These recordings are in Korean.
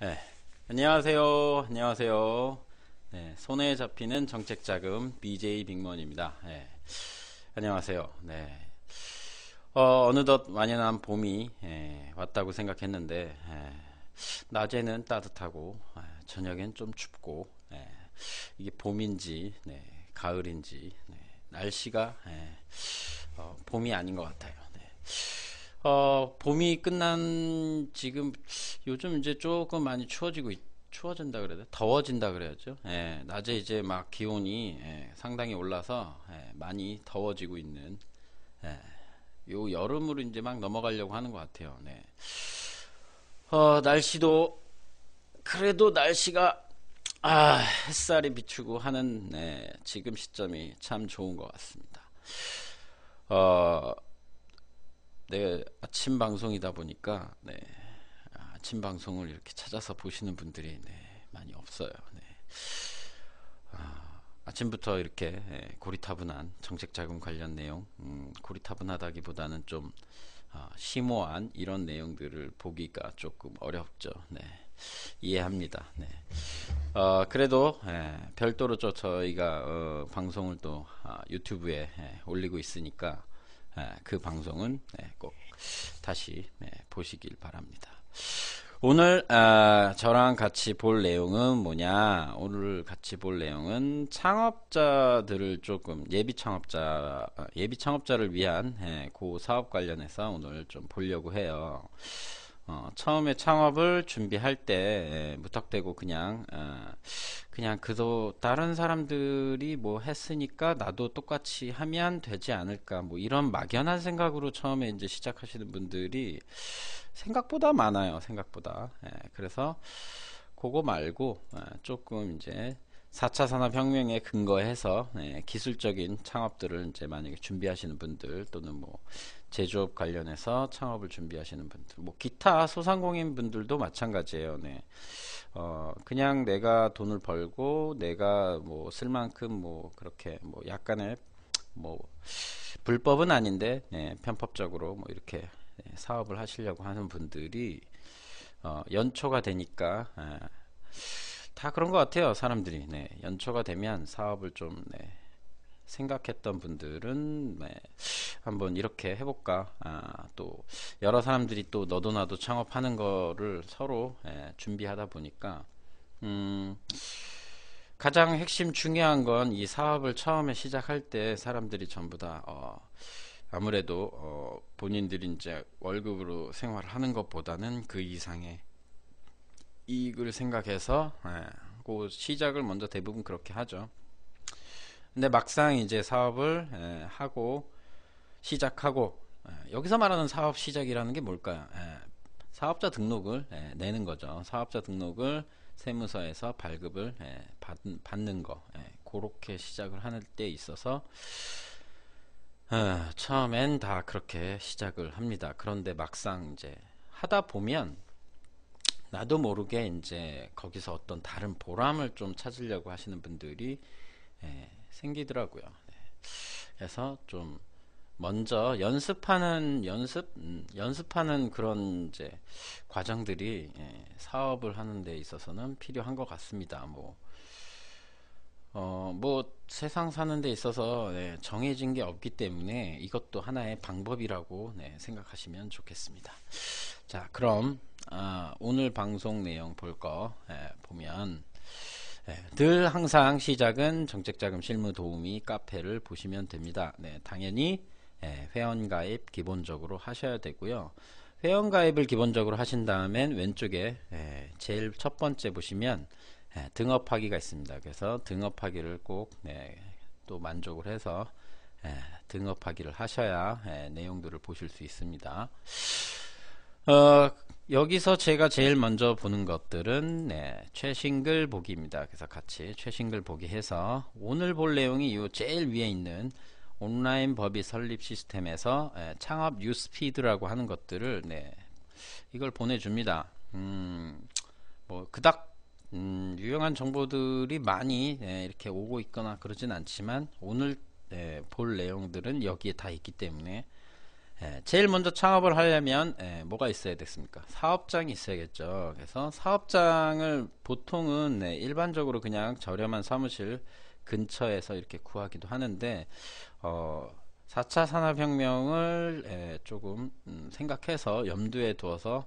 네, 안녕하세요. 안녕하세요. 네, 손에 잡히는 정책자금 BJ 빅먼입니다. 네, 안녕하세요. 네. 어, 느덧 완연한 봄이 에, 예, 왔다고 생각했는데 에, 예, 낮에는 따뜻하고 에, 예, 저녁엔 좀 춥고 이게 봄인지 네, 가을인지 네, 날씨가 어, 봄이 아닌 것 같아요. 네. 어, 봄이 끝난 지금 요즘 이제 조금 많이 추워지고 있, 추워진다 그래야 돼? 더워진다 그래야죠. 예, 낮에 이제 막 기온이 예, 상당히 올라서 예, 많이 더워지고 있는 예, 요 여름으로 이제 막 넘어가려고 하는 것 같아요. 네. 어, 날씨도 그래도 날씨가 아, 햇살이 비추고 하는 네, 지금 시점이 참 좋은 것 같습니다. 어, 네, 아침 방송이다 보니까 네, 아침 방송을 이렇게 찾아서 보시는 분들이 네, 많이 없어요. 네. 아, 아 침부터 이렇게 예, 고리타분한 정책자금 관련 내용, 음, 고리타분하다기보다는 좀 아, 심오한 이런 내용들을 보기가 조금 어렵죠. 네. 이해합니다. 네. 어, 그래도 예, 별도로 저, 저희가 어, 방송을 또 아, 유튜브에 예, 올리고 있으니까 예, 그 방송은 네, 꼭 다시 네, 보시길 바랍니다. 오늘 아, 저랑 같이 볼 내용은 뭐냐? 오늘 같이 볼 내용은 창업자들을 조금 예비 창업자 예비 창업자를 위한 예, 고 사업 관련해서 오늘 좀 보려고 해요. 어, 처음에 창업을 준비할 때 에, 예, 무턱대고 그냥 어, 그냥 그도 다른 사람들이 뭐 했으니까 나도 똑같이 하면 되지 않을까 뭐 이런 막연한 생각으로 처음에 이제 시작하시는 분들이 생각보다 많아요 생각보다 에, 예, 그래서 그거 말고 에, 어, 조금 이제 4차 산업혁명에 근거해서 에, 예, 기술적인 창업들을 이제 만약에 준비하시는 분들 또는 뭐 제조업 관련해서 창업을 준비하시는 분들, 뭐 기타 소상공인 분들도 마찬가지예요. 네. 어, 그냥 내가 돈을 벌고 내가 뭐 쓸 만큼 뭐 그렇게 뭐 약간의 뭐 불법은 아닌데 네, 편법적으로 뭐 이렇게 네, 사업을 하시려고 하는 분들이 어, 연초가 되니까 아, 다 그런 것 같아요. 사람들이 네, 연초가 되면 사업을 좀 네, 생각했던 분들은 네, 한번 이렇게 해볼까 아, 또 여러 사람들이 또 너도 나도 창업하는 거를 서로 예, 준비하다 보니까 음, 가장 핵심 중요한 건 이 사업을 처음에 시작할 때 사람들이 전부 다 어, 아무래도 어, 본인들이 이제 월급으로 생활 하는 것보다는 그 이상의 이익을 생각해서 예, 그 시작을 먼저 대부분 그렇게 하죠. 근데 막상 이제 사업을 에, 예, 하고 시작하고 에, 예, 여기서 말하는 사업 시작이라는 게 뭘까요? 에, 예, 사업자 등록을 내는 거죠. 사업자 등록을 세무서에서 발급을 받, 받는 거 그렇게 시작을 하는 때 있어서 어, 처음엔 다 그렇게 시작을 합니다. 그런데 막상 이제 하다 보면 나도 모르게 이제 거기서 어떤 다른 보람을 좀 찾으려고 하시는 분들이 에, 생기더라고요. 네. 그래서 좀 먼저 연습하는 연습 음, 연습하는 그런 이제 과정들이 예, 사업을 하는 데 있어서는 필요한 것 같습니다. 뭐 어, 뭐 세상 사는 데 있어서 예, 정해진 게 없기 때문에 이것도 하나의 방법이라고 네, 생각하시면 좋겠습니다. 자, 그럼 아, 오늘 방송 내용 볼거 예, 보면 네, 늘 항상 시작은 정책자금 실무 도우미 카페를 보시면 됩니다. 네, 당연히 예, 회원가입 기본적으로 하셔야 되고요. 회원가입을 기본적으로 하신 다음엔 왼쪽에 예, 제일 첫 번째 보시면 예, 등업하기가 있습니다. 그래서 등업하기를 꼭또 네, 만족을 해서 예, 등업하기를 하셔야 예, 내용들을 보실 수 있습니다. 어, 여기서 제가 제일 먼저 보는 것들은 네, 최신글 보기입니다. 그래서 같이 최신글 보기 해서 오늘 볼 내용이 요 제일 위에 있는 온라인 법이 설립 시스템에서 네, 창업 뉴스피드라고 하는 것들을 네, 이걸 보내줍니다. 음, 뭐 그닥 음, 유용한 정보들이 많이 네, 이렇게 오고 있거나 그러진 않지만 오늘 네, 볼 내용들은 여기에 다 있기 때문에 예, 제일 먼저 창업을 하려면 예, 뭐가 있어야 됐습니까? 사업장이 있어야겠죠. 그래서 사업장을 보통은 네, 일반적으로 그냥 저렴한 사무실 근처에서 이렇게 구하기도 하는데 어, 4차 산업혁명을 예, 조금 음, 생각해서 염두에 두어서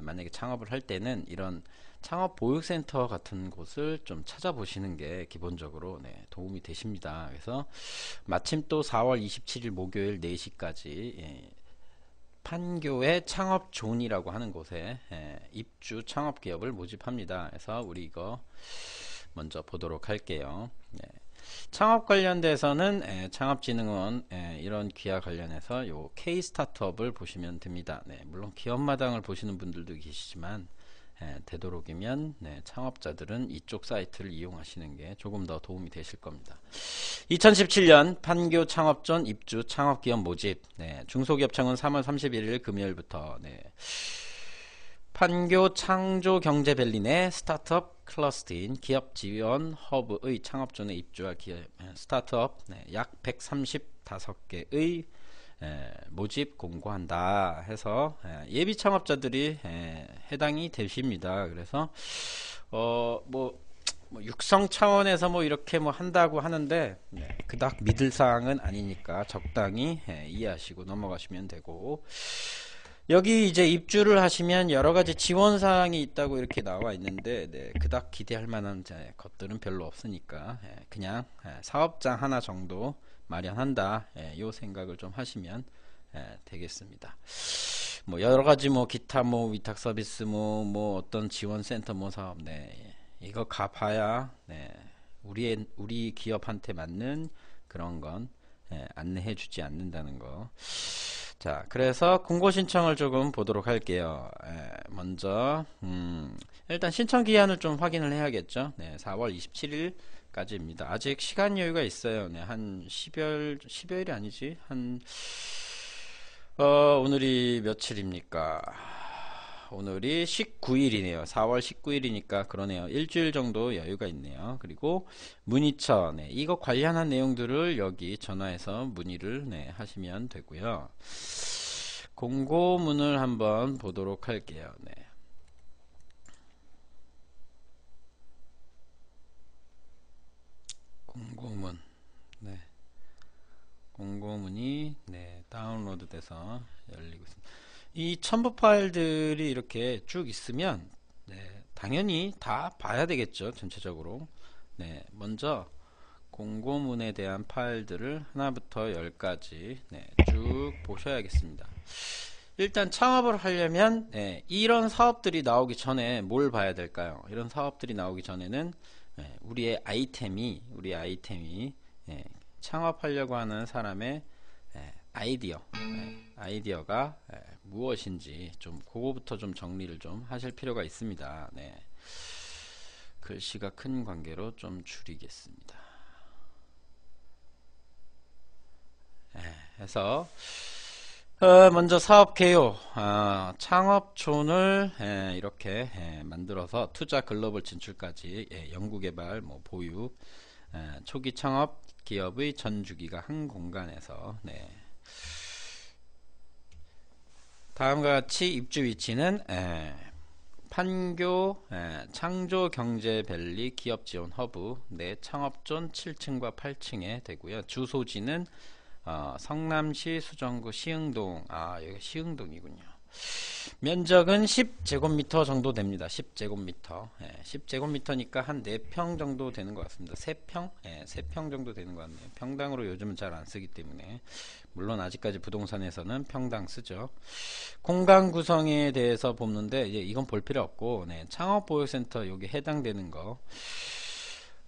만약에 창업을 할 때는 이런 창업 보육센터 같은 곳을 좀 찾아보시는 게 기본적으로 네, 도움이 되십니다. 그래서 마침 또 4월 27일 목요일 4시까지 예, 판교의 창업존이라고 하는 곳에 예, 입주 창업기업을 모집합니다. 그래서 우리 이거 먼저 보도록 할게요. 네. 창업 관련돼서는 에, 예, 창업진흥원 에, 예, 이런 귀하 관련해서 요 K 스타트업을 보시면 됩니다. 네, 물론 기업마당을 보시는 분들도 계시지만 예, 되도록이면 네, 창업자들은 이쪽 사이트를 이용하시는 게 조금 더 도움이 되실 겁니다. 2017년 판교 창업전 입주 창업기업 모집 네, 중소기업청은 3월 31일 금요일부터 네, 판교 창조경제벨린의 스타트업 클러스터인 기업 지원 허브의 창업존에 입주할 기업, 예, 스타트업 네, 약 135개의 예, 모집 공고한다 해서 예, 비 창업자들이 예, 해당이 되십니다. 그래서 어뭐 뭐 육성 차원에서 뭐 이렇게 뭐 한다고 하는데 네, 그닥 믿을 사항은 아니니까 적당히 예, 이해하시고 넘어가시면 되고 여기 이제 입주를 하시면 여러 가지 지원 사항이 있다고 이렇게 나와 있는데 네, 그닥 기대할 만한 것들은 별로 없으니까 그냥 사업장 하나 정도 마련한다. 예, 요 생각을 좀 하시면 예, 되겠습니다. 뭐 여러 가지 뭐 기타 뭐 위탁 서비스 뭐, 뭐 어떤 지원 센터 뭐 사업 네. 예. 이거 가봐야 네. 우리 우리 기업한테 맞는 그런 건 예, 안내해 주지 않는다는 거. 자, 그래서 공고 신청을 조금 보도록 할게요. 예, 먼저 음, 일단 신청 기한을 좀 확인을 해야겠죠. 네, 4월 27일까지입니다. 아직 시간 여유가 있어요. 네, 한 10월 10여일이 아니지. 한 어, 오늘이 며칠입니까? 오늘이 19일이네요. 4월 19일이니까 그러네요. 일주일 정도 여유가 있네요. 그리고 문의처, 네, 이거 관련한 내용들을 여기 전화해서 문의를 네, 하시면 되고요. 공고문을 한번 보도록 할게요. 네. 공고문, 네. 공고문이 네, 다운로드 돼서 열리고 있습니다. 이 첨부 파일들이 이렇게 쭉 있으면 네, 당연히 다 봐야 되겠죠 전체적으로 네, 먼저 공고문에 대한 파일들을 하나부터 열까지 네, 쭉 보셔야겠습니다 일단 창업을 하려면 네, 이런 사업들이 나오기 전에 뭘 봐야 될까요 이런 사업들이 나오기 전에는 네, 우리의 아이템이 우리 아이템이 네, 창업하려고 하는 사람의 네, 아이디어 네, 아이디어가 네, 무엇인지 좀 그거부터 좀 정리를 좀 하실 필요가 있습니다. 네. 글씨가 큰 관계로 좀 줄이겠습니다. 네, 해서 어, 먼저 사업 개요 아, 창업촌을 예, 이렇게 예, 만들어서 투자 글로벌 진출까지 예, 연구개발 뭐 보유 예, 초기 창업 기업의 전 주기가 한 공간에서 네. 다음과 같이 입주 위치는 에, 판교 에, 창조경제밸리 기업지원허브 내 창업존 7층과 8층에 되고요. 주소지는 어, 성남시 수정구 시흥동 아 여기 시흥동이군요. 면적은 10제곱미터 정도 됩니다. 10제곱미터. 예, 10제곱미터니까 한 4평 정도 되는 것 같습니다. 3평? 예, 3평 정도 되는 것 같네요. 평당으로 요즘은 잘 안 쓰기 때문에. 물론 아직까지 부동산에서는 평당 쓰죠. 공간 구성에 대해서 보는데, 예, 이건 볼 필요 없고, 네, 창업보육센터 여기 해당되는 거.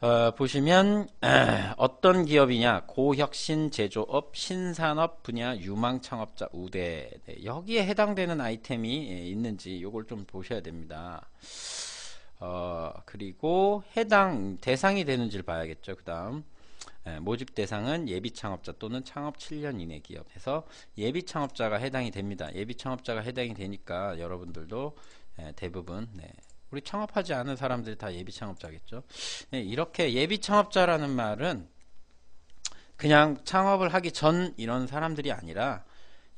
어, 보시면 어떤 기업이냐 고혁신 제조업 신산업 분야 유망창업자 우대 네, 여기에 해당되는 아이템이 예, 있는지 이걸 좀 보셔야 됩니다. 어, 그리고 해당 대상이 되는지를 봐야겠죠. 그 다음 예, 모집 대상은 예비 창업자 또는 창업 7년 이내 기업에서 예비 창업자가 해당이 됩니다. 예비 창업자가 해당이 되니까 여러분들도 예, 대부분 네, 우리 창업하지 않은 사람들이 다 예비 창업자겠죠. 예, 이렇게 예비 창업자라는 말은 그냥 창업을 하기 전 이런 사람들이 아니라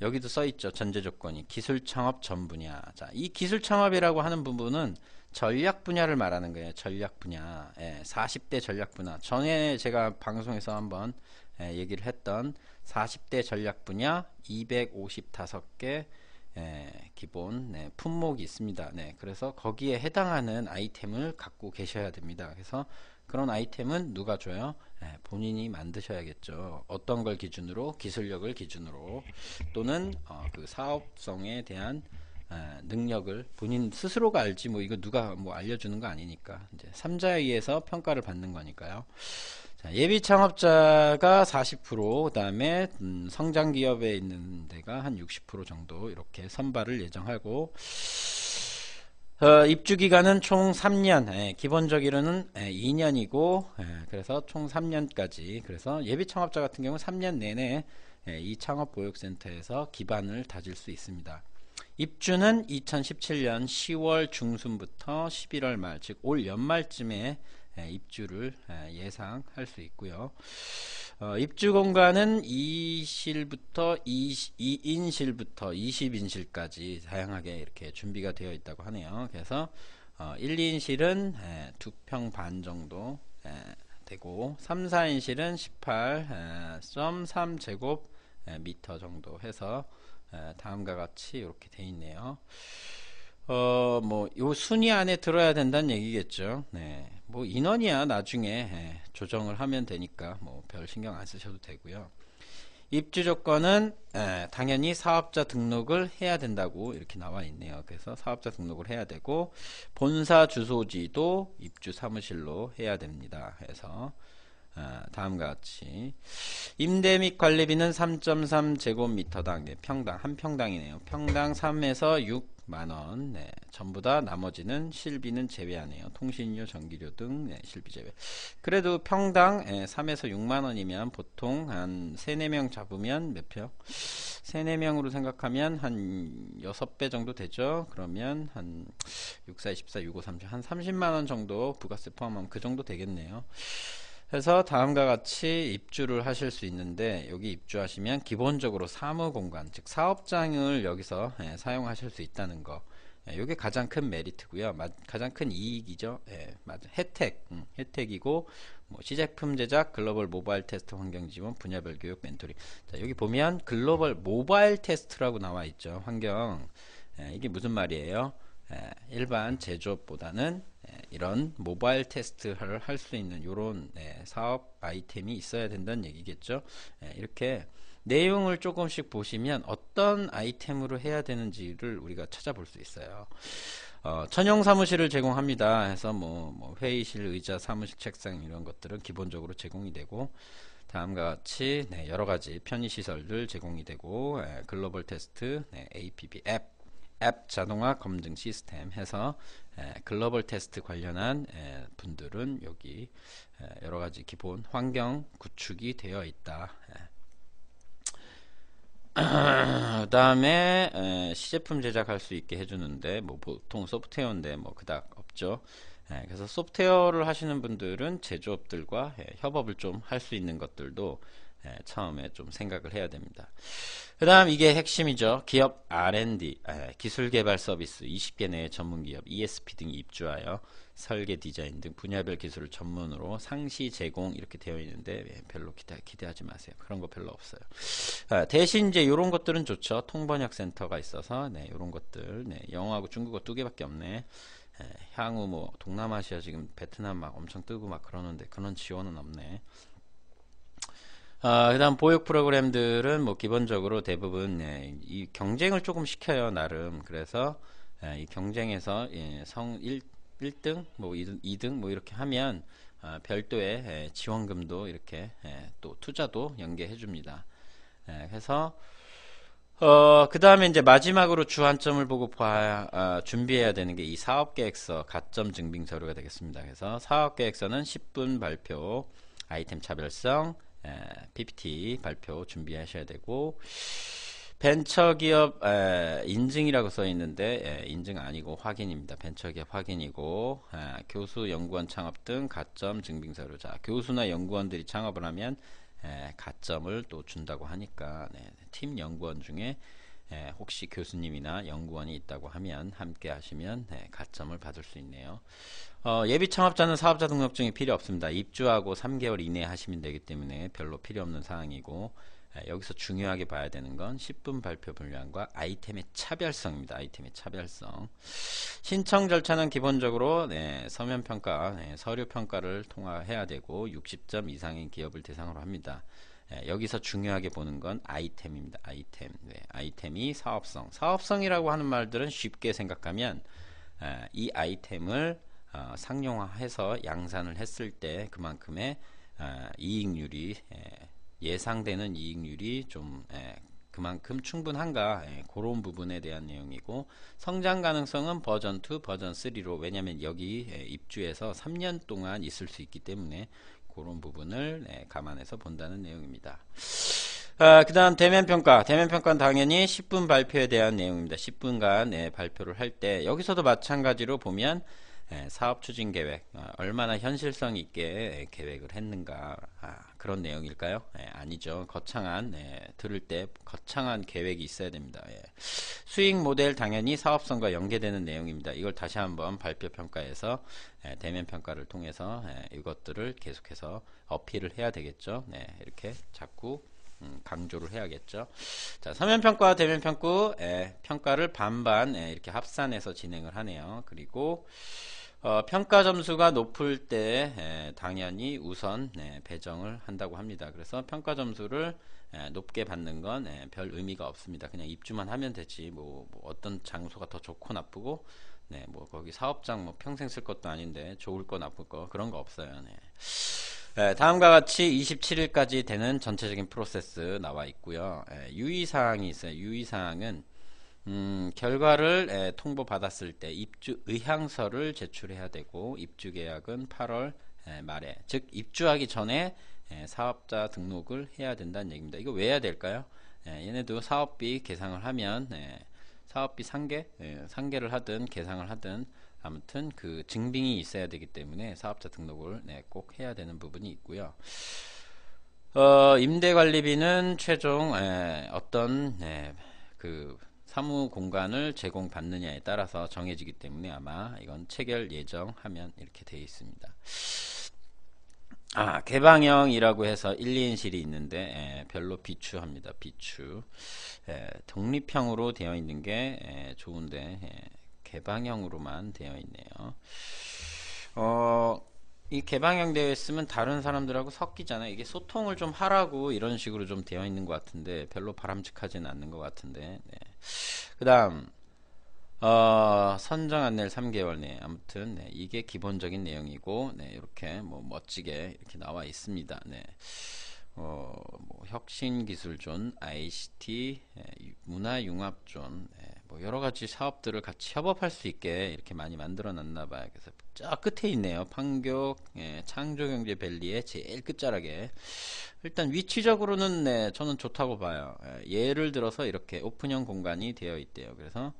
여기도 써있죠. 전제조건이 기술 창업 전 분야. 자, 이 기술 창업이라고 하는 부분은 전략 분야를 말하는 거예요. 전략 분야. 예, 40대 전략 분야. 전에 제가 방송에서 한번 예, 얘기를 했던 40대 전략 분야 255개 예, 기본 네, 품목이 있습니다. 네, 그래서 거기에 해당하는 아이템을 갖고 계셔야 됩니다. 그래서 그런 아이템은 누가 줘요? 예, 본인이 만드셔야겠죠. 어떤 걸 기준으로? 기술력을 기준으로 또는 어, 그 사업성에 대한 예, 능력을 본인 스스로가 알지 뭐 이거 누가 뭐 알려주는 거 아니니까 이제 삼자에 의해서 평가를 받는 거니까요. 예비 창업자가 40%, 그 다음에 음, 성장 기업에 있는 데가 한 60% 정도 이렇게 선발을 예정하고 어, 입주 기간은 총 3년, 예, 기본적으로는 예, 2년이고 예, 그래서 총 3년까지 그래서 예비 창업자 같은 경우 3년 내내 예, 이 창업 보육센터에서 기반을 다질 수 있습니다. 입주는 2017년 10월 중순부터 11월 말, 즉 올 연말쯤에 입주를 예상할 수 있고요. 어, 입주 공간은 2실부터 2, 인실부터 20인실까지 다양하게 이렇게 준비가 되어 있다고 하네요. 그래서 1, 어, 2인실은 2평 반 정도 되고 3, 4인실은 18.3제곱미터 정도 해서 예, 다음과 같이 이렇게 돼 있네요. 어, 뭐, 요 순위 안에 들어야 된다는 얘기겠죠. 네. 뭐, 인원이야, 나중에, 예, 조정을 하면 되니까, 뭐, 별 신경 안 쓰셔도 되고요 입주 조건은, 예, 당연히 사업자 등록을 해야 된다고 이렇게 나와 있네요. 그래서 사업자 등록을 해야 되고, 본사 주소지도 입주 사무실로 해야 됩니다. 해서, 아, 다음과 같이 임대 및 관리비는 3.3 제곱미터당 네, 평당 한 평당이네요. 평당 3에서 6만원 네, 전부 다 나머지는 실비는 제외하네요. 통신료, 전기료 등 네, 실비 제외 그래도 평당 네, 예, 3에서 6만원이면 보통 한 3, 4명 잡으면 몇 평? 3, 4명으로 생각하면 한 6배 정도 되죠. 그러면 한 6, 4, 24, 6, 5, 30, 한 30만원 정도 부가세 포함하면 그 정도 되겠네요. 해서 다음과 같이 입주를 하실 수 있는데 여기 입주하시면 기본적으로 사무공간 즉 사업장을 여기서 예, 사용하실 수 있다는 거 이게 예, 가장 큰 메리트고요 마, 가장 큰 이익이죠 예, 맞아. 혜택 음, 혜택이고 뭐 시제품 제작 글로벌 모바일 테스트 환경 지원 분야별 교육 멘토링 자, 여기 보면 글로벌 모바일 테스트라고 나와 있죠 환경 예, 이게 무슨 말이에요 예, 일반 제조업보다는 이런 모바일 테스트를 할 수 있는 이런 네, 사업 아이템이 있어야 된다는 얘기겠죠. 네, 이렇게 내용을 조금씩 보시면 어떤 아이템으로 해야 되는지를 우리가 찾아볼 수 있어요. 어, 천용 사무실을 제공합니다. 해서 뭐, 뭐, 회의실, 의자, 사무실, 책상 이런 것들은 기본적으로 제공이 되고 다음과 같이 네, 여러 가지 편의 시설들 제공이 되고 네, 글로벌 테스트, 네, APP 앱앱 자동화 검증 시스템 해서 글로벌 테스트 관련한 분들은 여기 여러가지 기본 환경 구축이 되어 있다 그 다음에 시제품 제작할 수 있게 해주는데 뭐 보통 소프트웨어인데 뭐 그닥 없죠 예, 그래서 소프트웨어를 하시는 분들은 제조업들과 예, 협업을 좀 할 수 있는 것들도 예, 처음에 좀 생각을 해야 됩니다. 그 다음 이게 핵심이죠. 기업 R&D, 예, 기술개발 서비스 20개 내에 전문기업, ESP 등이 입주하여 설계, 디자인 등 분야별 기술을 전문으로 상시 제공 이렇게 되어 있는데 예, 별로 기대, 기대하지 마세요. 그런 거 별로 없어요. 아, 대신 이제 이런 것들은 좋죠. 통번역 센터가 있어서 네, 이런 것들 네, 영어하고 중국어 두 개밖에 없네. 예, 향후 뭐 동남아시아 지금 베트남 막 엄청 뜨고 막 그러는데 그런 지원은 없네. 아, 그다음 보육 프로그램들은 뭐 기본적으로 대부분 예, 이 경쟁을 조금 시켜요 나름 그래서 예, 이 경쟁에서 예, 성 1, 1등 뭐 2등, 2등 뭐 이렇게 하면 아, 별도의 예, 지원금도 이렇게 예, 또 투자도 연계해 줍니다. 예, 그래서 어, 그 다음에 이제 마지막으로 주안점을 보고 봐, 아, 준비해야 되는 게 이 사업계획서 가점 증빙 서류가 되겠습니다. 그래서 사업계획서는 10분 발표, 아이템 차별성, 예, PPT 발표 준비하셔야 되고 벤처기업 인증이라고 써 있는데 예, 인증 아니고 확인입니다. 벤처기업 확인이고 예, 교수, 연구원 창업 등 가점 증빙서류. 자 교수나 연구원들이 창업을 하면 가점을 또 준다고 하니까 네, 팀 연구원 중에 예, 혹시 교수님이나 연구원이 있다고 하면 함께 하시면 예, 가점을 받을 수 있네요. 어, 예비 창업자는 사업자 등록증이 필요 없습니다. 입주하고 3개월 이내에 하시면 되기 때문에 별로 필요 없는 사항이고 예, 여기서 중요하게 봐야 되는 건 10분 발표 분량과 아이템의 차별성입니다. 아이템의 차별성. 신청 절차는 기본적으로 네, 서면 평가, 네, 서류 평가를 통과해야 되고 60점 이상인 기업을 대상으로 합니다. 예, 여기서 중요하게 보는 건 아이템입니다. 아이템. 네, 아이템이 사업성. 사업성이라고 하는 말들은 쉽게 생각하면 예, 이 아이템을 어, 상용화해서 양산을 했을 때 그만큼의 어, 이익률이 예, 상되는 이익률이 좀 예, 그만큼 충분한가 예, 그런 부분에 대한 내용이고 성장 가능성은 버전 2, 버전 3로 왜냐하면 여기 입주해서 3년 동안 있을 수 있기 때문에 그런 부분을 네, 감안해서 본다는 내용입니다. 아, 그 다음 대면 평가. 대면 평가는 당연히 10분 발표에 대한 내용입니다. 10분간 네, 발표를 할 때 여기서도 마찬가지로 보면 네, 사업 추진 계획 어, 얼마나 현실성 있게 계획을 했는가 아, 그런 내용일까요? 예, 아니죠. 거창한 예, 들을 때 거창한 계획이 있어야 됩니다. 예. 수익 모델 당연히 사업성과 연계되는 내용입니다. 이걸 다시 한번 발표 평가에서 예, 대면 평가를 통해서 예, 이것들을 계속해서 어필을 해야 되겠죠. 예, 이렇게 자꾸 음, 강조를 해야겠죠. 자, 서면 평가와 대면 평가, 평가를 반반 에, 이렇게 합산해서 진행을 하네요. 그리고 어, 평가 점수가 높을 때 에, 당연히 우선 에, 네, 배정을 한다고 합니다. 그래서 평가 점수를 에, 높게 받는 건 별 의미가 없습니다. 그냥 입주만 하면 되지 뭐, 뭐 어떤 장소가 더 좋고 나쁘고 네, 뭐 거기 사업장 뭐 평생 쓸 것도 아닌데 좋을 거 나쁠 거 그런 거 없어요. 네. 네, 다음과 같이 27일까지 되는 전체적인 프로세스 나와 있고요. 예, 유의사항이 있어요. 유의사항은 음, 결과를 예, 통보받았을 때 입주 의향서를 제출해야 되고 입주 계약은 8월 예, 말에 즉 입주하기 전에 예, 사업자 등록을 해야 된다는 얘기입니다. 이거 왜 해야 될까요? 얘네도 사업비 계상을 하면 사업비 상계 상계를 하든 계상을 하든 아무튼 그 증빙이 있어야 되기 때문에 사업자 등록을 네, 꼭 해야 되는 부분이 있고요. 어, 임대관리비는 최종 어떤 네, 그 사무 공간을 제공받느냐에 따라서 정해지기 때문에 아마 이건 체결 예정하면 이렇게 되어 있습니다. 아, 개방형이라고 해서 1, 2인실이 있는데 에, 예, 별로 비추합니다. 비추. 에, 예, 독립형으로 되어 있는 게 에, 예, 좋은데 개방형으로만 되어 있네요. 어, 이 개방형 되어 있으면 다른 사람들하고 섞이잖아. 요 이게 소통을 좀 하라고 이런 식으로 좀 되어 있는 것 같은데 별로 바람직하지는 않는 것 같은데. 네. 그다음 어, 선정 안내일 3개월 내 네. 아무튼 네. 이게 기본적인 내용이고 네. 이렇게 뭐 멋지게 이렇게 나와 있습니다. 네. 어, 뭐 혁신기술존, ICT, 네. 문화융합존, 네. 뭐 여러 가지 사업들을 같이 협업할 수 있게 이렇게 많이 만들어 놨나 봐요. 그래서 저 끝에 있네요. 판교 예, 창조경제밸리의 제일 끝자락에 일단 위치적으로는 네, 저는 좋다고 봐요. 예, 를 들어서 이렇게 오픈형 공간이 되어 있대요. 그래서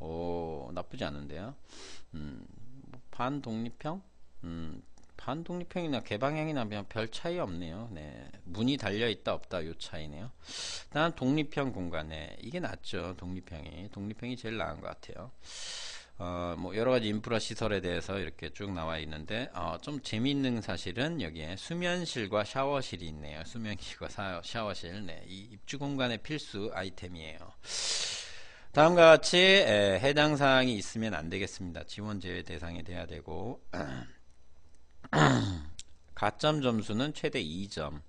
오 나쁘지 않은데요. 음, 뭐 반독립형 음, 한독립형이나 개방형이나 그별 차이 없네요. 네. 문이 달려있다 없다 요 차이네요. 난 독립형 공간에 이게 낫죠. 독립형이. 독립형이 제일 나은 것 같아요. 어, 뭐 여러가지 인프라 시설에 대해서 이렇게 쭉 나와 있는데 어, 좀 재미있는 사실은 여기에 수면실과 샤워실이 있네요. 수면실과 샤워, 샤워실. 네. 이 입주 공간의 필수 아이템이에요. 다음과 같이 에, 해당 사항이 있으면 안 되겠습니다. 지원 제외 대상이 돼야 되고 가점 점수는 최대 2점.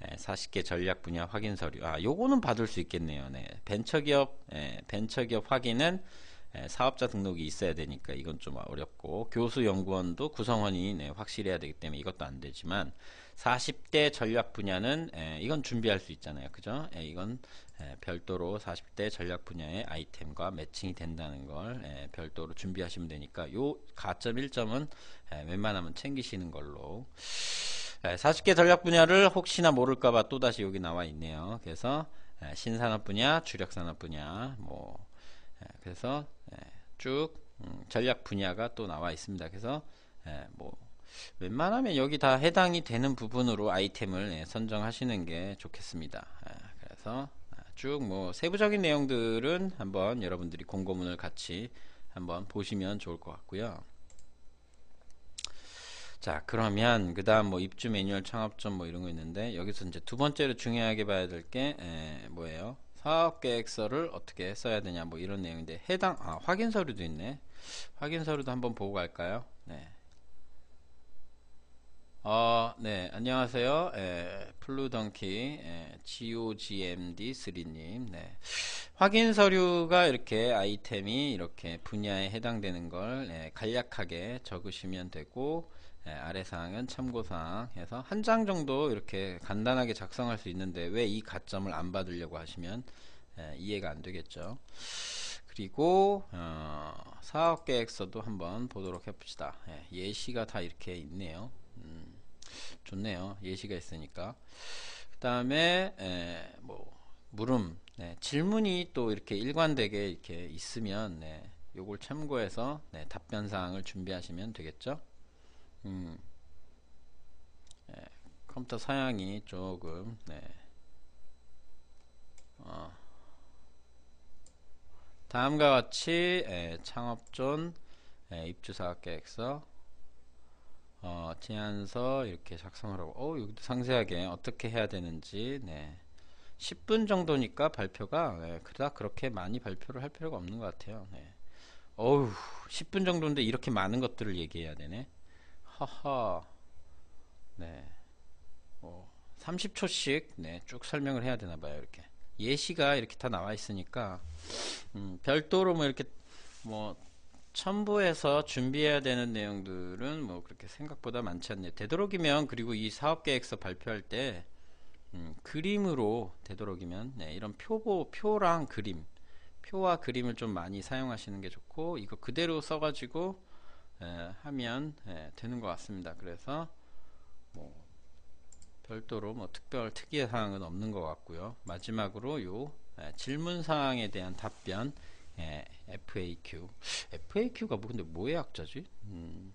40개 예, 전략 분야 확인 서류. 아, 요거는 받을 수 있겠네요. 네. 벤처기업, 예, 벤처기업 확인은 예, 사업자 등록이 있어야 되니까 이건 좀 어렵고 교수 연구원도 구성원이 네, 확실해야 되기 때문에 이것도 안 되지만 40대 전략 분야는 예, 이건 준비할 수 있잖아요. 그죠? 예, 이건 예, 별도로 40대 전략 분야의 아이템과 매칭이 된다는 걸 예, 별도로 준비하시면 되니까 요 가점 1점은 예, 웬만하면 챙기시는 걸로 40개 전략 분야를 혹시나 모를까봐 또다시 여기 나와 있네요 그래서 신산업 분야 주력 산업 분야 뭐 그래서 쭉 음, 전략 분야가 또 나와 있습니다 그래서 뭐 웬만하면 여기 다 해당이 되는 부분으로 아이템을 선정하시는 게 좋겠습니다 그래서 쭉뭐 세부적인 내용들은 한번 여러분들이 공고문을 같이 한번 보시면 좋을 것 같고요. 자 그러면 그 다음 뭐 입주 매뉴얼 창업점 뭐 이런 거 있는데 여기서 이제 두 번째로 중요하게 봐야 될 게 뭐예요 사업계획서를 어떻게 써야 되냐 뭐 이런 내용인데 해당 아 확인 서류도 있네 확인 서류도 한번 보고 갈까요 네 어, 네, 안녕하세요. 예, 플루던키, 예, GOGMD3님. 네. 확인 서류가 이렇게 아이템이 이렇게 분야에 해당되는 걸 예, 간략하게 적으시면 되고, 예, 아래 사항은 참고사항 해서 한 장 정도 이렇게 간단하게 작성할 수 있는데 왜 이 가점을 안 받으려고 하시면 예, 이해가 안 되겠죠. 그리고 어, 사업계획서도 한번 보도록 해봅시다. 예, 시가다 이렇게 있네요. 음. 좋네요. 예시가 있으니까. 그 다음에, 뭐, 물음. 네, 질문이 또 이렇게 일관되게 이렇게 있으면, 네, 요걸 참고해서, 네, 답변 사항을 준비하시면 되겠죠. 음. 네, 컴퓨터 사양이 조금, 네. 어. 다음과 같이, 에, 창업존, 에, 입주사업 계획서, 어, 제안서 이렇게 작성을 하고 어, 여기도 상세하게 어떻게 해야 되는지 네. 10분 정도니까 발표가 네, 그닥 그렇게 많이 발표를 할 필요가 없는 것 같아요 네. 어우 10분 정도인데 이렇게 많은 것들을 얘기해야 되네 하하 네. 어, 30초씩 네, 쭉 설명을 해야 되나 봐요 이렇게 예시가 이렇게 다 나와 있으니까 음, 별도로 뭐 이렇게 뭐 첨부해서 준비해야 되는 내용들은 뭐 그렇게 생각보다 많지 않네요. 되도록이면 그리고 이 사업계획서 발표할 때 음, 그림으로 되도록이면 네, 이런 표보 표랑 그림 표와 그림을 좀 많이 사용하시는 게 좋고 이거 그대로 써가지고 에, 하면 에, 되는 것 같습니다. 그래서 뭐 별도로 뭐 특별 특이사항은 없는 것 같고요. 마지막으로 요 에, 질문사항에 대한 답변 예, FAQ. FAQ가 뭐 근데 뭐의 약자지? 음,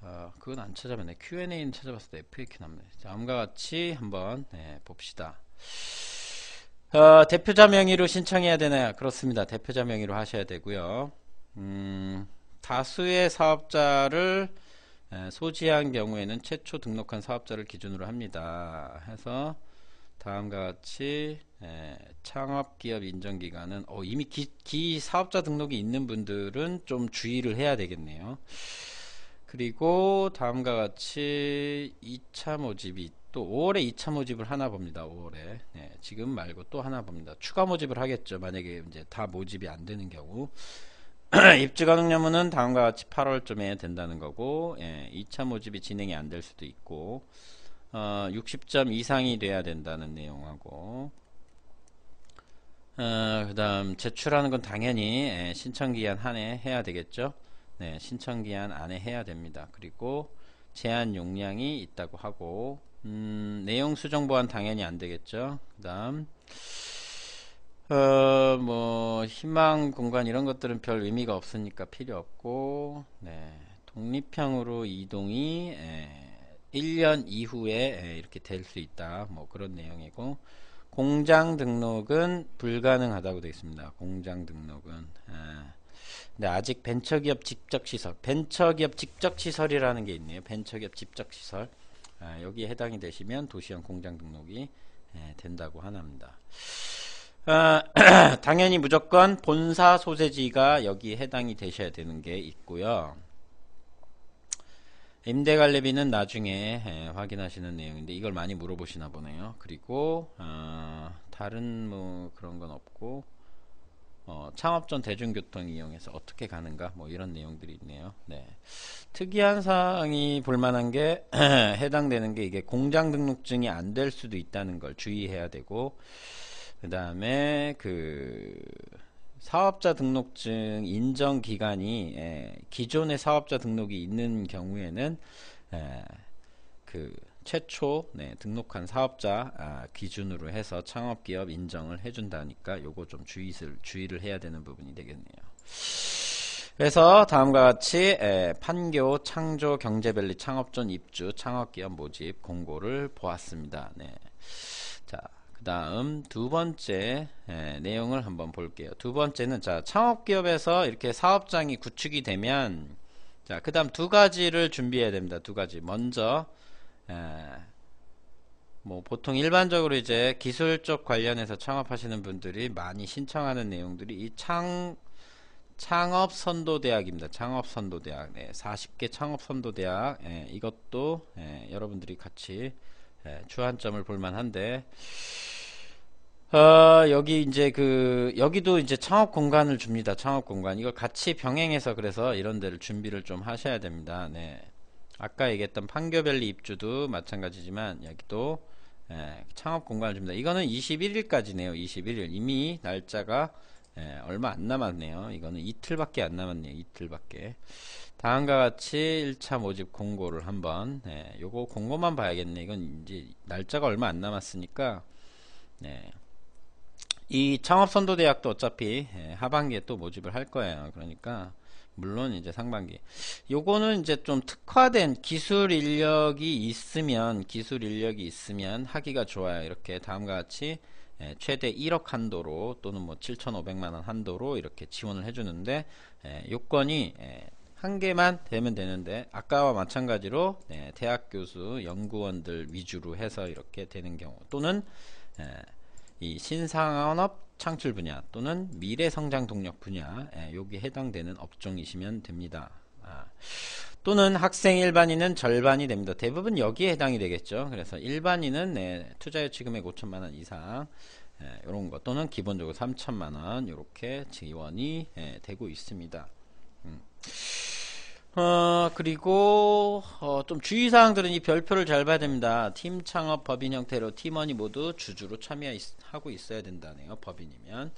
아, 그건 안 찾아봤네. Q&A는 찾아봤을 때 FAQ 남네. 다음과 같이 한번 예, 봅시다. 어, 대표자 명의로 신청해야 되나요? 그렇습니다. 대표자 명의로 하셔야 되고요. 음, 다수의 사업자를 예, 소지한 경우에는 최초 등록한 사업자를 기준으로 합니다. 해서 다음과 같이 에, 예, 창업기업 인정기관은 어, 이미 기, 기, 사업자 등록이 있는 분들은 좀 주의를 해야 되겠네요. 그리고 다음과 같이 2차 모집이 또 5월에 2차 모집을 하나 봅니다. 5월에 네, 지금 말고 또 하나 봅니다. 추가 모집을 하겠죠. 만약에 이제 다 모집이 안 되는 경우 입주 가능 여부는 다음과 같이 8월쯤에 된다는 거고 예, 2차 모집이 진행이 안 될 수도 있고 어, 60점 이상이 돼야 된다는 내용하고 어, 그 다음 제출하는 건 당연히 예, 신청기한 안에 해야 되겠죠 네, 신청기한 안에 해야 됩니다 그리고 제한 용량이 있다고 하고 음, 내용 수정 보완 당연히 안 되겠죠 그 다음 어, 뭐 희망 공간 이런 것들은 별 의미가 없으니까 필요 없고 네, 독립형으로 이동이 예, 1년 이후에 예, 이렇게 될 수 있다. 뭐 그런 내용이고 공장 등록은 불가능하다고 되어 있습니다. 공장 등록은 아, 근데 아직 벤처기업 직접 시설 벤처기업 직접 시설이라는게 있네요. 벤처기업 직접 시설 아, 여기에 해당이 되시면 도시형 공장 등록이 예, 된다고 하나입니다. 아, 당연히 무조건 본사 소재지가 여기에 해당이 되셔야 되는 게 있고요. 임대관리비는 나중에 예, 확인하시는 내용인데 이걸 많이 물어보시나 보네요. 그리고 어, 다른 뭐 그런 건 없고 어, 창업 전 대중교통 이용해서 어떻게 가는가 뭐 이런 내용들이 있네요. 네. 특이한 사항이 볼만한 게 해당되는 게 이게 공장 등록증이 안 될 수도 있다는 걸 주의해야 되고 그 다음에 그 사업자 등록증 인정 기간이 에, 예, 기존의 사업자 등록이 있는 경우에는 에, 예, 그 최초 네, 등록한 사업자 아, 기준으로 해서 창업기업 인정을 해준다니까 요거 좀 주의를, 주의를 해야 되는 부분이 되겠네요. 그래서 다음과 같이 에, 예, 판교 창조 경제밸리 창업전 입주 창업기업 모집 공고를 보았습니다. 네. 자. 그 다음 두 번째 예, 내용을 한번 볼게요. 두 번째는 자 창업기업에서 이렇게 사업장이 구축이 되면 자그 다음 두 가지를 준비해야 됩니다. 두 가지 먼저 예, 뭐 보통 일반적으로 이제 기술 쪽 관련해서 창업하시는 분들이 많이 신청하는 내용들이 이 창 창업 선도 대학입니다. 창업 선도 대학 네, 40개 창업 선도 대학 예, 이것도 예, 여러분들이 같이 예, 주안점을 볼만한데 어, 여기 이제 그 여기도 이제 창업 공간을 줍니다. 창업 공간 이걸 같이 병행해서 그래서 이런 데를 준비를 좀 하셔야 됩니다. 네. 아까 얘기했던 판교별리 입주도 마찬가지지만 여기도 예, 창업 공간을 줍니다. 이거는 21일까지네요. 21일 이미 날짜가 예, 얼마 안 남았네요. 이거는 이틀밖에 안 남았네요. 이틀밖에. 다음과 같이 1차 모집 공고를 한번 네, 요거 공고만 봐야겠네 이건 이제 날짜가 얼마 안 남았으니까 네. 이 창업선도대학도 어차피 예, 하반기에 또 모집을 할 거예요 그러니까 물론 이제 상반기 요거는 이제 좀 특화된 기술 인력이 있으면 기술 인력이 있으면 하기가 좋아요 이렇게 다음과 같이 예, 최대 1억 한도로 또는 뭐 7,500만원 한도로 이렇게 지원을 해주는데 예, 요건이 한 개만 되면 되는데 아까와 마찬가지로 네, 대학 교수 연구원들 위주로 해서 이렇게 되는 경우 또는 에, 이 신상업 창출 분야 또는 미래 성장 동력 분야 에, 여기 해당되는 업종이시면 됩니다. 아, 또는 학생 일반인은 절반이 됩니다. 대부분 여기에 해당이 되겠죠. 그래서 일반인은 네, 투자 예치금액 5천만 원 이상 에, 이런 것 또는 기본적으로 3천만 원 이렇게 지원이 에, 되고 있습니다. 음. 어, 그리고 어, 좀 주의사항들은 이 별표를 잘 봐야 됩니다. 팀 창업 법인 형태로 팀원이 모두 주주로 참여하고 있어야 된다네요. 법인이면.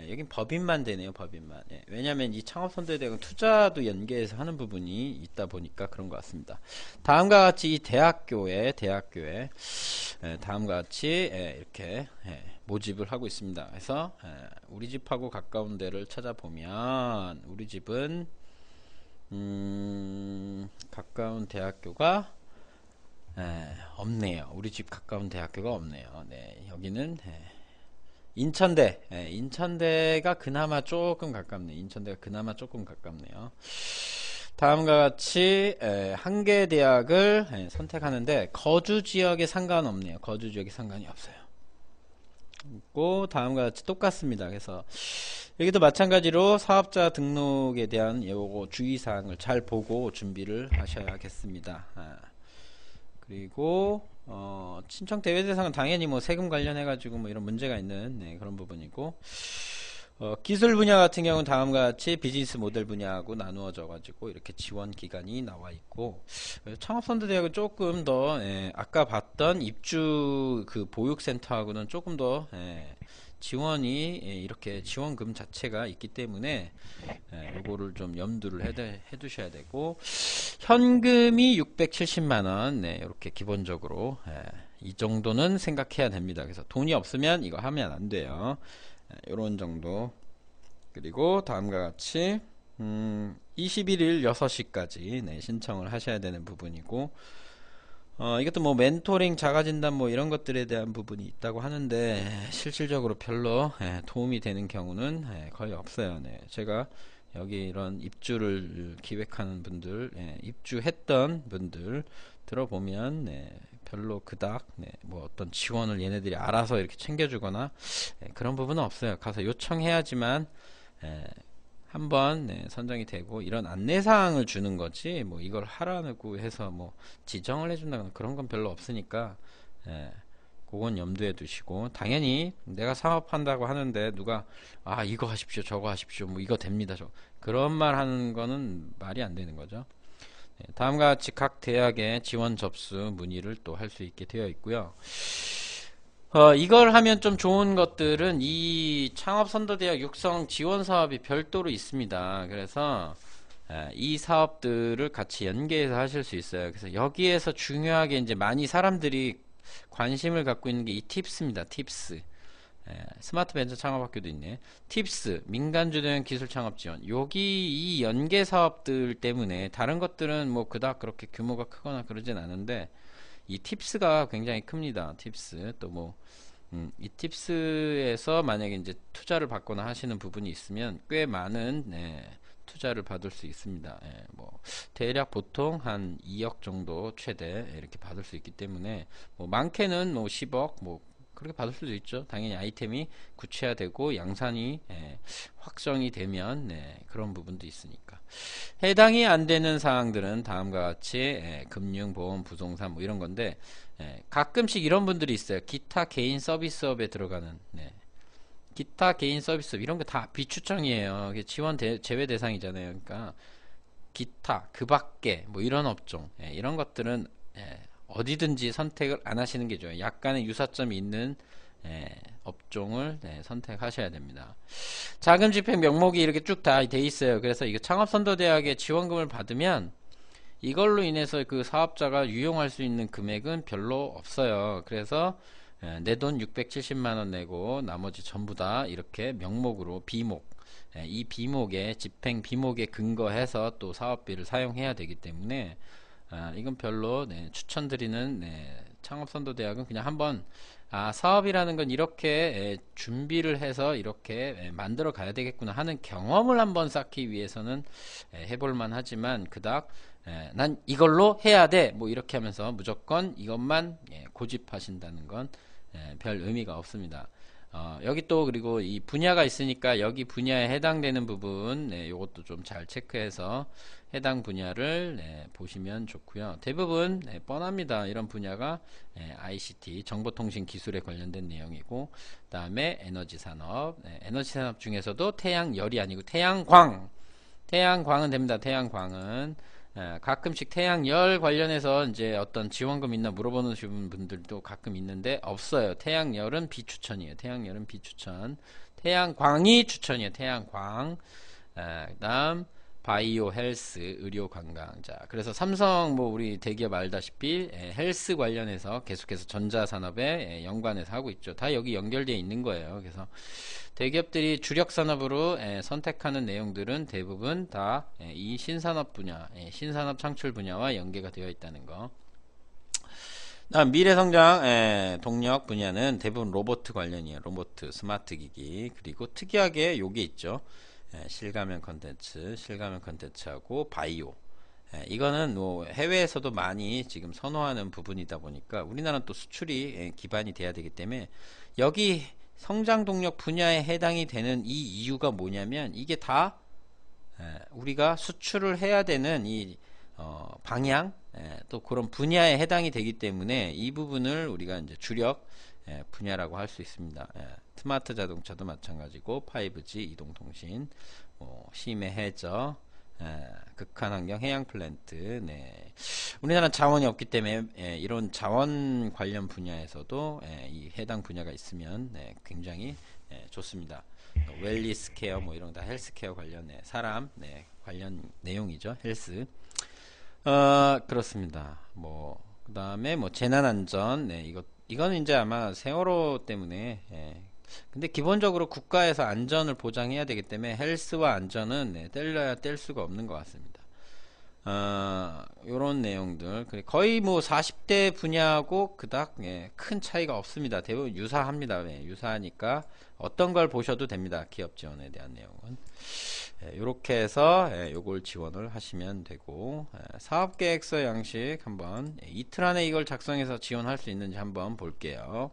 예, 여긴 법인만 되네요. 법인만. 예, 왜냐하면 이 창업 선도에 대한 투자도 연계해서 하는 부분이 있다 보니까 그런 것 같습니다. 다음과 같이 이 대학교에 대학교에 예, 다음과 같이 예, 이렇게 예, 모집을 하고 있습니다. 그래서 예, 우리 집하고 가까운 데를 찾아보면 우리 집은 음, 가까운 대학교가 에, 예, 없네요. 우리 집 가까운 대학교가 없네요. 네, 여기는 에, 예. 인천대, 에, 예, 인천대가 그나마 조금 가깝네요. 인천대가 그나마 조금 가깝네요. 다음과 같이 한 개 대학을 선택하는데 거주 지역에 상관없네요. 거주 지역에 상관이 없어요. 고 다음과 같이 똑같습니다. 그래서 여기도 마찬가지로 사업자 등록에 대한 요거 주의사항을 잘 보고 준비를 하셔야겠습니다. 아. 그리고 어, 신청 대외 대상은 당연히 뭐 세금 관련해 가지고 뭐 이런 문제가 있는 네, 그런 부분이고 어, 기술 분야 같은 경우는 다음과 같이 비즈니스 모델 분야하고 나누어져 가지고 이렇게 지원 기간이 나와 있고 창업펀드 대학은 조금 더 예, 아까 봤던 입주 그 보육센터하고는 조금 더 예, 지원이 예, 이렇게 지원금 자체가 있기 때문에 이거를좀 예, 염두를 해, 해 두셔야 되고 현금이 670만 원 네, 이렇게 기본적으로 예, 이 정도는 생각해야 됩니다. 그래서 돈이 없으면 이거 하면 안 돼요. 요런 정도 그리고 다음과 같이 음, 21일 6시까지 네, 신청을 하셔야 되는 부분이고 어, 이것도 뭐 멘토링 자가진단 뭐 이런 것들에 대한 부분이 있다고 하는데 실질적으로 별로 예, 도움이 되는 경우는 에, 예, 거의 없어요. 네. 제가 여기 이런 입주를 기획하는 분들, 에, 예, 입주했던 분들 들어보면 네, 별로 그닥 네, 뭐 어떤 지원을 얘네들이 알아서 이렇게 챙겨주거나 네, 그런 부분은 없어요. 가서 요청해야지만 에, 네, 한번 네, 선정이 되고 이런 안내사항을 주는 거지 뭐 이걸 하라고 해서 뭐 지정을 해준다거나 그런 건 별로 없으니까 에, 네, 그건 염두에 두시고 당연히 내가 사업한다고 하는데 누가 아 이거 하십시오 저거 하십시오 뭐 이거 됩니다 저 그런 말 하는 거는 말이 안 되는 거죠. 네, 다음과 같이 각 대학의 지원 접수 문의를 또 할 수 있게 되어 있고요. 어, 이걸 하면 좀 좋은 것들은 이 창업선도대학 육성 지원 사업이 별도로 있습니다. 그래서 예, 이 사업들을 같이 연계해서 하실 수 있어요. 그래서 여기에서 중요하게 이제 많이 사람들이 관심을 갖고 있는 게 이 팁스입니다. 팁스. 예, 스마트 벤처 창업학교도 있네. 팁스, 민간 주도형 기술 창업 지원. 여기 이 연계 사업들 때문에 다른 것들은 뭐 그닥 그렇게 규모가 크거나 그러진 않은데 이 팁스가 굉장히 큽니다. 팁스 또 뭐. 음, 이 팁스에서 만약에 이제 투자를 받거나 하시는 부분이 있으면 꽤 많은 네, 투자를 받을 수 있습니다. 예, 뭐 대략 보통 한 2억 정도 최대 이렇게 받을 수 있기 때문에 뭐 많게는 뭐 10억 뭐 그렇게 받을 수도 있죠. 당연히 아이템이 구체화되고 양산이 예, 확정이 되면 네, 그런 부분도 있으니까 해당이 안 되는 사항들은 다음과 같이 예, 금융, 보험, 부동산 뭐 이런 건데 예, 가끔씩 이런 분들이 있어요. 기타 개인 서비스업에 들어가는 네. 기타 개인 서비스업 이런 거 다비추청이에요 지원 대, 제외 대상이잖아요. 그러니까 기타 그 밖에 뭐 이런 업종 예, 이런 것들은 예, 어디든지 선택을 안 하시는 게 좋아요. 약간의 유사점이 있는 예, 업종을 네, 선택하셔야 됩니다. 자금 집행 명목이 이렇게 쭉 다 돼 있어요. 그래서 이거 창업선도대학의 지원금을 받으면 이걸로 인해서 그 사업자가 유용할 수 있는 금액은 별로 없어요. 그래서 예, 내돈 670만원 내고 나머지 전부 다 이렇게 명목으로 비목 예, 이 비목에 집행 비목에 근거해서 또 사업비를 사용해야 되기 때문에 아, 이건 별로 네, 추천드리는 네, 창업선도 대학은 그냥 한번 아, 사업이라는 건 이렇게 에, 준비를 해서 이렇게 에, 만들어 가야 되겠구나 하는 경험을 한번 쌓기 위해서는 에, 해볼만 하지만 그닥 난 이걸로 해야 돼 뭐 이렇게 하면서 무조건 이것만 예, 고집하신다는 건 별 의미가 없습니다. 어, 여기 또 그리고 이 분야가 있으니까 여기 분야에 해당되는 부분 네, 이것도 좀 잘 체크해서 해당 분야를 네, 보시면 좋고요. 대부분 네, 뻔합니다. 이런 분야가 네, ICT 정보통신 기술에 관련된 내용이고 그다음에 에너지 산업 네, 에너지 산업 중에서도 태양열이 아니고 태양광 태양광은 됩니다. 태양광은 예, 가끔씩 태양열 관련해서 이제 어떤 지원금 있나 물어보는 분들도 가끔 있는데 없어요. 태양열은 비추천이에요. 태양열은 비추천. 태양광이 추천이에요. 태양광. 예, 그다음 바이오 헬스 의료 관광 자 그래서 삼성 뭐 우리 대기업 알다시피 에, 예, 헬스 관련해서 계속해서 전자 산업에 예, 연관해서 하고 있죠 다 여기 연결되어 있는 거예요 그래서 대기업들이 주력 산업으로 에, 예, 선택하는 내용들은 대부분 다 이 신산업 분야 에, 신산업 창출 분야와 연계가 되어 있다는 거 다음 미래성장 에, 동력 분야는 대부분 로봇 관련이에요 로봇 스마트 기기 그리고 특이하게 요게 있죠 예, 실감형 컨텐츠, 실감형 컨텐츠하고 바이오. 예, 이거는 뭐 해외에서도 많이 지금 선호하는 부분이다 보니까 우리나라는 또 수출이 예, 기반이 돼야 되기 때문에 여기 성장 동력 분야에 해당이 되는 이 이유가 뭐냐면 이게 다 우리가 수출을 해야 되는 이 어, 방향 또 그런 분야에 해당이 되기 때문에 이 부분을 우리가 이제 주력 예, 분야라고 할 수 있습니다. 예, 스마트 자동차도 마찬가지고 5G 이동통신, 뭐, 심해 해저, 예, 극한환경 해양 플랜트. 네. 우리나라 자원이 없기 때문에 예, 이런 자원 관련 분야에서도 예, 이 해당 분야가 있으면 네, 굉장히 예, 좋습니다. 그러니까 웰리스 케어 뭐 이런 다 헬스 케어 관련 사람 네, 관련 내용이죠. 헬스. 어, 그렇습니다. 뭐 그다음에 뭐 재난 안전 네, 이것 이거는 이제 아마 세월호 때문에 예. 근데 기본적으로 국가에서 안전을 보장해야 되기 때문에 헬스와 안전은 네, 예, 뗄려야 뗄 수가 없는 것 같습니다. 어, 요런 내용들 거의 뭐 40대 분야하고 그닥 예, 큰 차이가 없습니다. 대부분 유사합니다. 예, 유사하니까 어떤 걸 보셔도 됩니다. 기업 지원에 대한 내용은. 이렇게 예, 해서 이걸 예, 지원을 하시면 되고 예, 사업계획서 양식 한번 이틀 안에 이걸 작성해서 지원할 수 있는지 한번 볼게요.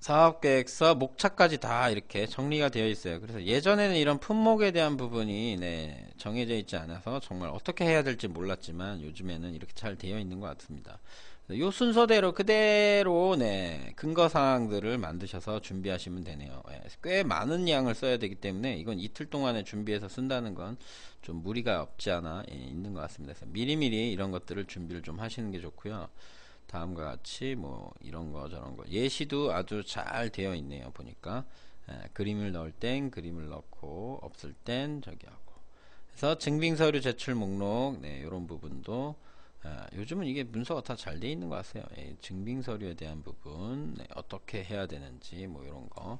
사업계획서 목차까지 다 이렇게 정리가 되어 있어요. 그래서 예전에는 이런 품목에 대한 부분이 네, 정해져 있지 않아서 정말 어떻게 해야 될지 몰랐지만 요즘에는 이렇게 잘 되어 있는 것 같습니다. 네, 요 순서대로 그대로 네 근거 사항들을 만드셔서 준비하시면 되네요 네, 꽤 많은 양을 써야 되기 때문에 이건 이틀 동안에 준비해서 쓴다는 건 좀 무리가 없지 않아 예, 있는 것 같습니다 그래서 미리미리 이런 것들을 준비를 좀 하시는 게 좋고요 다음과 같이 뭐 이런 거 저런 거 예시도 아주 잘 되어 있네요 보니까 예, 그림을 넣을 땐 그림을 넣고 없을 땐 저기 하고 그래서 증빙서류 제출 목록 네, 이런 부분도 아, 요즘은 이게 문서가 다 잘 돼 있는 것 같아요. 예, 증빙 서류에 대한 부분 네, 어떻게 해야 되는지 뭐 이런 거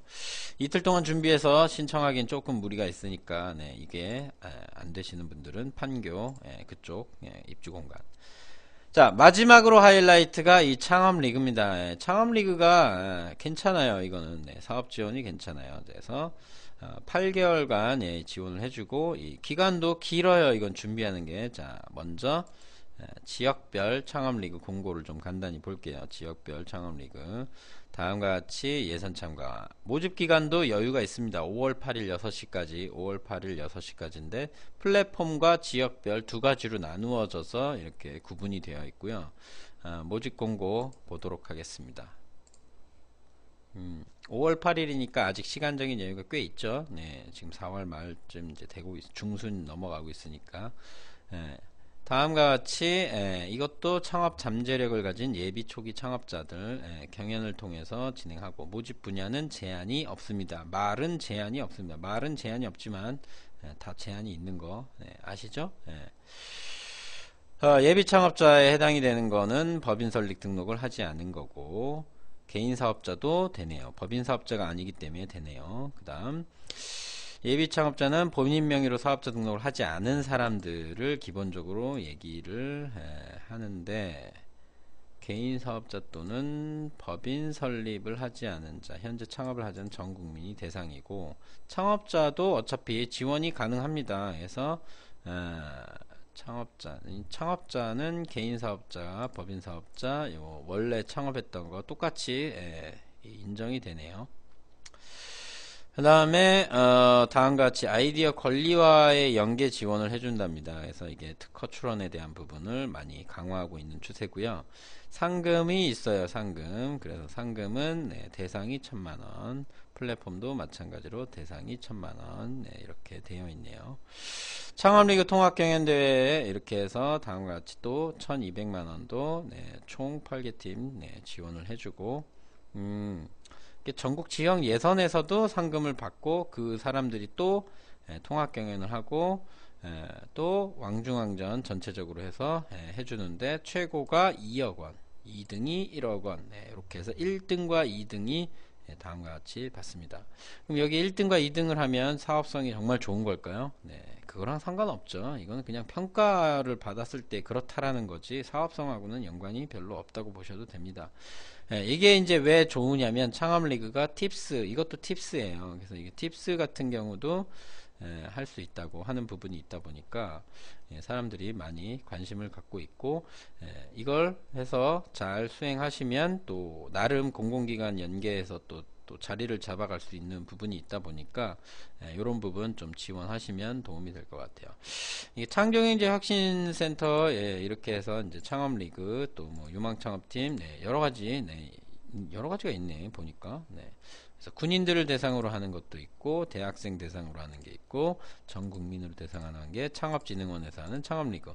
이틀 동안 준비해서 신청하기엔 조금 무리가 있으니까 네, 이게 아, 안 되시는 분들은 판교 예, 그쪽 예, 입주 공간. 자 마지막으로 하이라이트가 이 창업 리그입니다. 예, 창업 리그가 아, 괜찮아요. 이거는 네, 사업 지원이 괜찮아요. 그래서 8개월간 어, 예, 지원을 해주고 이 기간도 길어요. 이건 준비하는 게 자 먼저 예, 지역별 창업리그 공고를 좀 간단히 볼게요. 지역별 창업리그 다음과 같이 예산 참가 모집 기간도 여유가 있습니다. 5월 8일 6시까지 5월 8일 6시까지인데 플랫폼과 지역별 두 가지로 나누어져서 이렇게 구분이 되어 있고요. 아, 모집 공고 보도록 하겠습니다. 음, 5월 8일이니까 아직 시간적인 여유가 꽤 있죠. 네, 지금 4월 말쯤 이제 되고 있, 중순 넘어가고 있으니까. 네. 다음과 같이 에, 예, 이것도 창업 잠재력을 가진 예비 초기 창업자들 에, 예, 경연을 통해서 진행하고 모집 분야는 제한이 없습니다. 말은 제한이 없습니다. 말은 제한이 없지만 에, 예, 다 제한이 있는 거 아시죠? 어, 예비 창업자에 해당이 되는 거는 법인 설립 등록을 하지 않은 거고 개인 사업자도 되네요. 법인 사업자가 아니기 때문에 되네요. 그 다음 예비 창업자는 본인 명의로 사업자 등록을 하지 않은 사람들을 기본적으로 얘기를 하는데 개인 사업자 또는 법인 설립을 하지 않은 자, 현재 창업을 하지 않은 전 국민이 대상이고 창업자도 어차피 지원이 가능합니다. 그래서 창업자, 창업자는 개인 사업자, 법인 사업자, 원래 창업했던 거 똑같이 인정이 되네요. 그 다음에 어, 다음과 같이 아이디어 권리와의 연계 지원을 해준답니다. 그래서 이게 특허 출원에 대한 부분을 많이 강화하고 있는 추세고요. 상금이 있어요. 상금. 그래서 상금은 네, 대상이 천만 원, 플랫폼도 마찬가지로 대상이 천만 원 네, 이렇게 되어 있네요. 창업리그 통합경연대회 에 이렇게 해서 다음과 같이 또천이백만 원도 네, 총 8개 팀 네, 지원을 해주고 음, 전국 지역 예선에서도 상금을 받고 그 사람들이 또 예, 통합 경연을 하고 예, 또 왕중왕전 전체적으로 해서 예, 해주는데 최고가 2억 원, 2등이 1억 원 네, 이렇게 해서 1등과 2등이 다음과 같이 받습니다. 그럼 여기 1등과 2등을 하면 사업성이 정말 좋은 걸까요? 네. 그거랑 상관없죠. 이거는 그냥 평가를 받았을 때 그렇다라는 거지 사업성하고는 연관이 별로 없다고 보셔도 됩니다. 예, 이게 이제 왜 좋으냐면 창업리그가 팁스 이것도 팁스예요. 그래서 이게 팁스 같은 경우도 예, 할 수 있다고 하는 부분이 있다 보니까 예, 사람들이 많이 관심을 갖고 있고 예, 이걸 해서 잘 수행하시면 또 나름 공공기관 연계에서 또또 자리를 잡아갈 수 있는 부분이 있다 보니까 이런 예, 부분 좀 지원하시면 도움이 될 것 같아요. 창경인재 혁신센터 예, 이렇게 해서 이제 창업리그 또 뭐 유망창업팀 네, 여러 가지 네, 여러 가지가 있네 보니까 네. 그래서 군인들을 대상으로 하는 것도 있고 대학생 대상으로 하는 게 있고 전 국민으로 대상하는 게 창업진흥원에서 하는 창업리그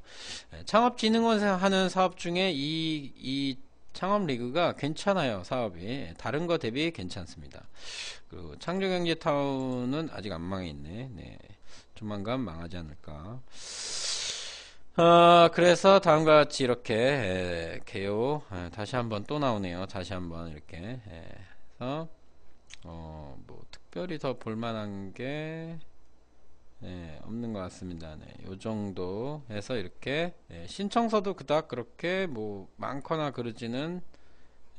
예, 창업진흥원에서 하는 사업 중에 이이 창업리그가 괜찮아요 사업이 다른 거 대비 괜찮습니다 그리고 창조경제타운은 아직 안 망했네 네. 조만간 망하지 않을까 아, 그래서 다음과 같이 이렇게 에, 개요 에, 다시 한번 또 나오네요 다시 한번 이렇게 에, 해서 어, 뭐 특별히 더 볼만한 게 예, 없는 것 같습니다. 네, 요 정도 해서 이렇게 예, 신청서도 그닥 그렇게 뭐 많거나 그러지는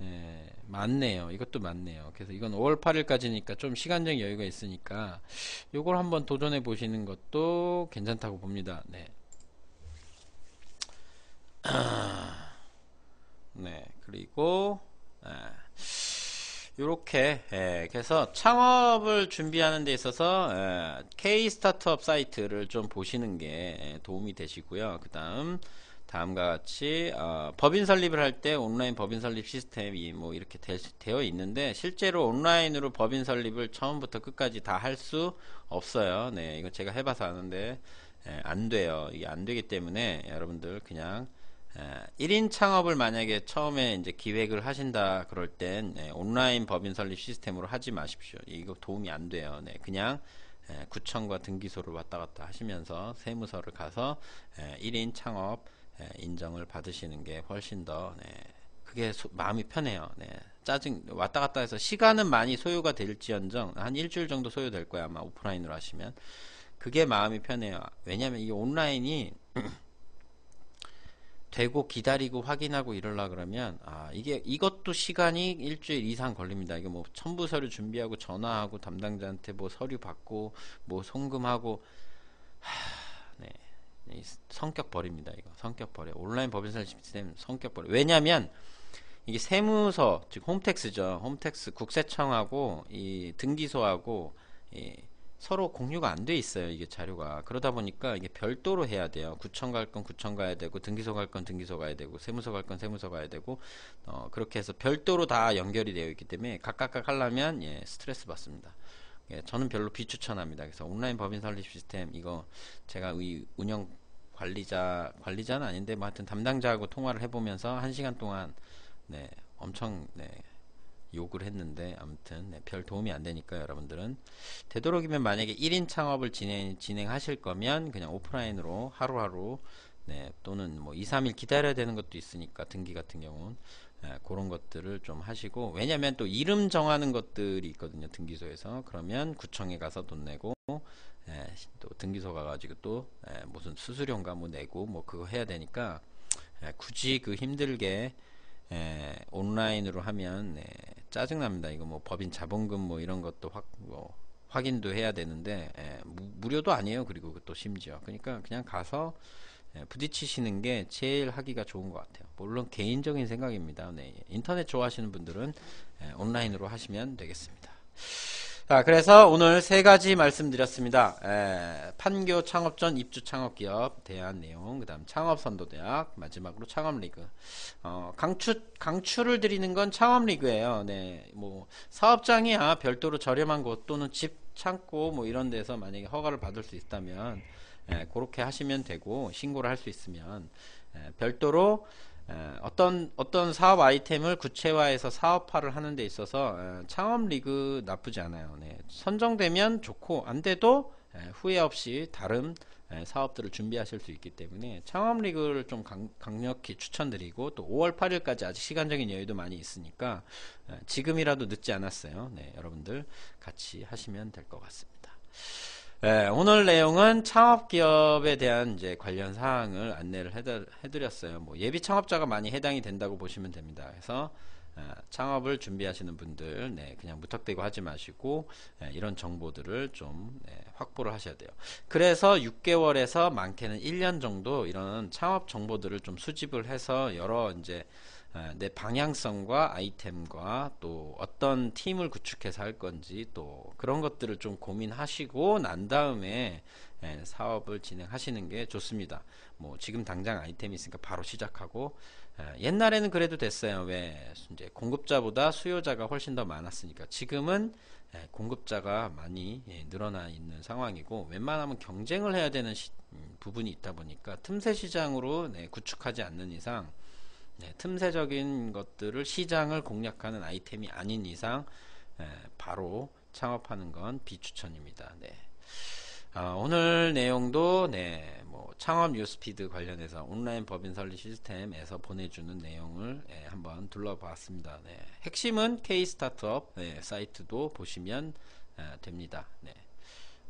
예, 많네요. 이것도 많네요. 그래서 이건 5월 8일까지니까 좀 시간적 여유가 있으니까 요걸 한번 도전해 보시는 것도 괜찮다고 봅니다. 네. 네, 그리고 아. 이렇게 해서 예, 창업을 준비하는 데 있어서 예, K 스타트업 사이트를 좀 보시는 게 예, 도움이 되시고요. 그다음 다음과 같이 어, 법인 설립을 할 때 온라인 법인 설립 시스템이 뭐 이렇게 되, 되어 있는데 실제로 온라인으로 법인 설립을 처음부터 끝까지 다 할 수 없어요. 네, 이거 제가 해봐서 아는데 예, 안 돼요. 이게 안 되기 때문에 여러분들 그냥 1인 예, 창업을 만약에 처음에 이제 기획을 하신다 그럴 땐 예, 온라인 법인 설립 시스템으로 하지 마십시오. 이거 도움이 안 돼요. 네, 그냥 예, 구청과 등기소를 왔다 갔다 하시면서 세무서를 가서 1인 창업 인정을 받으시는 게 훨씬 더 네, 그게 소, 마음이 편해요. 네, 짜증 왔다 갔다 해서 시간은 많이 소요가 될지언정 한 일주일 정도 소요될 거야 아마 오프라인으로 하시면 그게 마음이 편해요. 왜냐하면 이 온라인이 되고 기다리고 확인하고 이럴라 그러면 아 이게 이것도 시간이 일주일 이상 걸립니다. 이게 뭐 첨부 서류 준비하고 전화하고 담당자한테 뭐 서류 받고 뭐 송금하고 하, 네. 성격 버립니다. 이거 성격 버려. 온라인 법인세 시스템 성격 버려. 왜냐면 이게 세무서 즉 홈택스죠. 홈택스 국세청하고 이 등기소하고 이 서로 공유가 안 돼 있어요. 이게 자료가. 그러다 보니까 이게 별도로 해야 돼요. 구청 갈 건 구청 가야 되고 등기소 갈 건 등기소 가야 되고 세무서 갈 건 세무서 가야 되고 어, 그렇게 해서 별도로 다 연결이 되어 있기 때문에 각각각 하려면 예, 스트레스 받습니다. 예, 저는 별로 비추천합니다. 그래서 온라인 법인 설립 시스템 이거 제가 이 운영 관리자 관리자는 아닌데 뭐 하여튼 담당자하고 통화를 해보면서 한 시간 동안 네 엄청 네 욕을 했는데 아무튼 네, 별 도움이 안 되니까 여러분들은 되도록이면 만약에 1인 창업을 진행, 진행하실 거면 그냥 오프라인으로 하루하루 네, 또는 뭐 2, 3일 기다려야 되는 것도 있으니까 등기 같은 경우는 네, 그런 것들을 좀 하시고 왜냐면 하또 이름 정하는 것들이 있거든요 등기소에서 그러면 구청에 가서 돈 내고 예, 또 등기소 가가지고 또 예, 무슨 수수료인가 뭐 내고 뭐 그거 해야 되니까 예, 굳이 그 힘들게 에, 예, 온라인으로 하면 에, 네, 짜증납니다. 이거 뭐 법인 자본금 뭐 이런 것도 확 뭐 확인도 해야 되는데 에, 예, 무, 료도 아니에요. 그리고 또 심지어 그러니까 그냥 가서 예, 부딪히시는 게 제일 하기가 좋은 것 같아요. 물론 개인적인 생각입니다. 네, 인터넷 좋아하시는 분들은 온라인으로 하시면 되겠습니다. 자, 그래서 오늘 세 가지 말씀드렸습니다. 에, 예, 판교 창업 전 입주 창업 기업 대한 내용, 그다음 창업 선도 대학, 마지막으로 창업 리그. 어, 강추 강추를 드리는 건 창업 리그예요. 네, 뭐 사업장이야 별도로 저렴한 곳 또는 집 창고 뭐 이런 데서 만약에 허가를 받을 수 있다면 에, 예, 그렇게 하시면 되고 신고를 할 수 있으면 에, 예, 별도로 어떤 어떤 사업 아이템을 구체화해서 사업화를 하는 데 있어서 창업 리그 나쁘지 않아요. 네. 선정되면 좋고 안 돼도 후회 없이 다른 사업들을 준비하실 수 있기 때문에 창업 리그를 좀 강, 력히 추천드리고 또 5월 8일까지 아직 시간적인 여유도 많이 있으니까 지금이라도 늦지 않았어요. 네, 여러분들 같이 하시면 될 것 같습니다. 예, 오늘 내용은 창업기업에 대한 이제 관련 사항을 안내를 해드렸어요. 뭐 예비 창업자가 많이 해당이 된다고 보시면 됩니다. 그래서 예, 창업을 준비하시는 분들 네, 그냥 무턱대고 하지 마시고 네, 이런 정보들을 좀 네, 확보를 하셔야 돼요. 그래서 6개월에서 많게는 1년 정도 이런 창업 정보들을 좀 수집을 해서 여러 이제 아, 내 방향성과 아이템과 또 어떤 팀을 구축해서 할 건지 또 그런 것들을 좀 고민하시고 난 다음에 예, 사업을 진행하시는 게 좋습니다. 뭐 지금 당장 아이템이 있으니까 바로 시작하고 아, 옛날에는 그래도 됐어요. 왜 이제 공급자보다 수요자가 훨씬 더 많았으니까 지금은 예, 공급자가 많이 예, 늘어나 있는 상황이고 웬만하면 경쟁을 해야 되는 음, 부분이 있다 보니까 틈새 시장으로 네, 구축하지 않는 이상 네, 틈새적인 것들을 시장을 공략하는 아이템이 아닌 이상 네, 바로 창업하는 건 비추천입니다. 네. 아, 오늘 내용도 네, 뭐 창업 뉴스피드 관련해서 온라인 법인 설립 시스템에서 보내주는 내용을 네, 한번 둘러봤습니다. 네. 핵심은 K 스타트업 네, 사이트도 보시면 아, 됩니다. 네.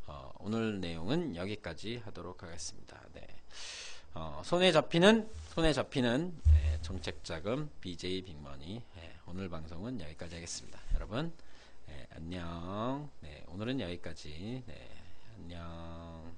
어, 오늘 내용은 여기까지 하도록 하겠습니다. 네. 어, 손에 잡히는 손에 잡히는 예, 정책자금 BJ 빅머니 예, 오늘 방송은 여기까지 하겠습니다. 여러분 예, 안녕 네, 오늘은 여기까지 네, 안녕